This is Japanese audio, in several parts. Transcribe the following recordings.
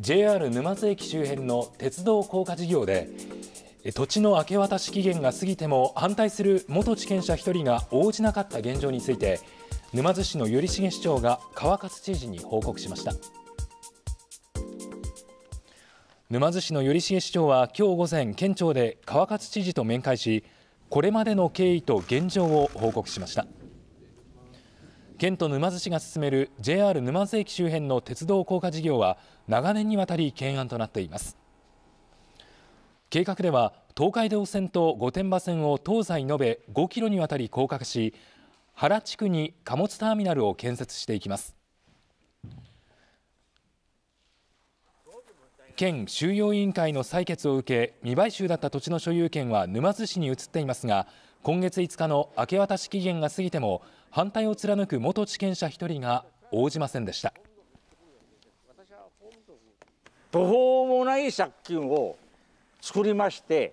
JR 沼津駅周辺の鉄道高架事業で土地の明け渡し期限が過ぎても反対する元地権者1人が応じなかった現状について沼津市の頼重市長が川勝知事に報告しました沼津市の頼重市長は今日午前県庁で川勝知事と面会しこれまでの経緯と現状を報告しました。県と沼津市が進める JR 沼津駅周辺の鉄道高架事業は長年にわたり懸案となっています計画では東海道線と御殿場線を東西延べ5キロにわたり降格し原地区に貨物ターミナルを建設していきます県収容委員会の採決を受け未買収だった土地の所有権は沼津市に移っていますが今月5日の明け渡し期限が過ぎても反対を貫く元地権者1人が応じませんでした途方もない借金を作りまして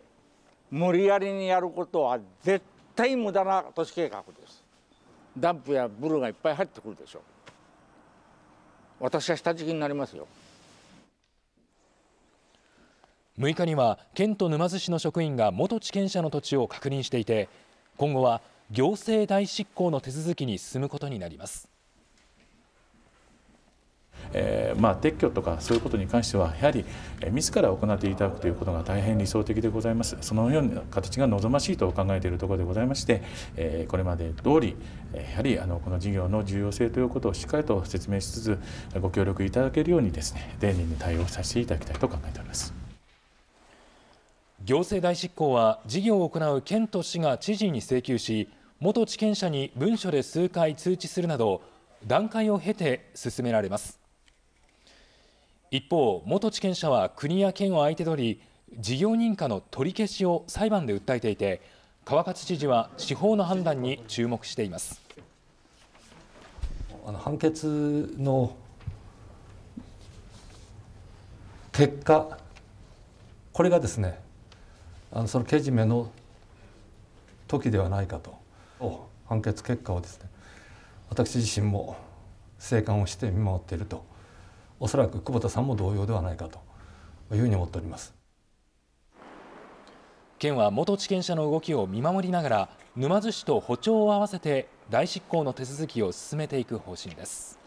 無理やりにやることは絶対無駄な都市計画ですダンプやブルーがいっぱい入ってくるでしょう私は下敷きになりますよ6日には県と沼津市の職員が元地権者の土地を確認していて今後は行政代執行の手続きに進むことになります。えー、まあ、撤去とかそういうことに関してはやはり、えー、自ら行っていただくということが大変理想的でございますそのような形が望ましいと考えているところでございまして、えー、これまで通りやはりあのこの事業の重要性ということをしっかりと説明しつつご協力いただけるようにですね丁寧に対応させていただきたいと考えております。行政代執行は事業を行う県と市が知事に請求し元地権者に文書で数回通知するなど段階を経て進められます一方元地権者は国や県を相手取り事業認可の取り消しを裁判で訴えていて川勝知事は司法の判断に注目していますあの判決の結果これがですねあのそのけじめの時ではないかと判決結果をですね私自身も静観をして見守っているとおそらく久保田さんも同様ではないかというふうに思っております県は元地権者の動きを見守りながら沼津市と歩調を合わせて代執行の手続きを進めていく方針です。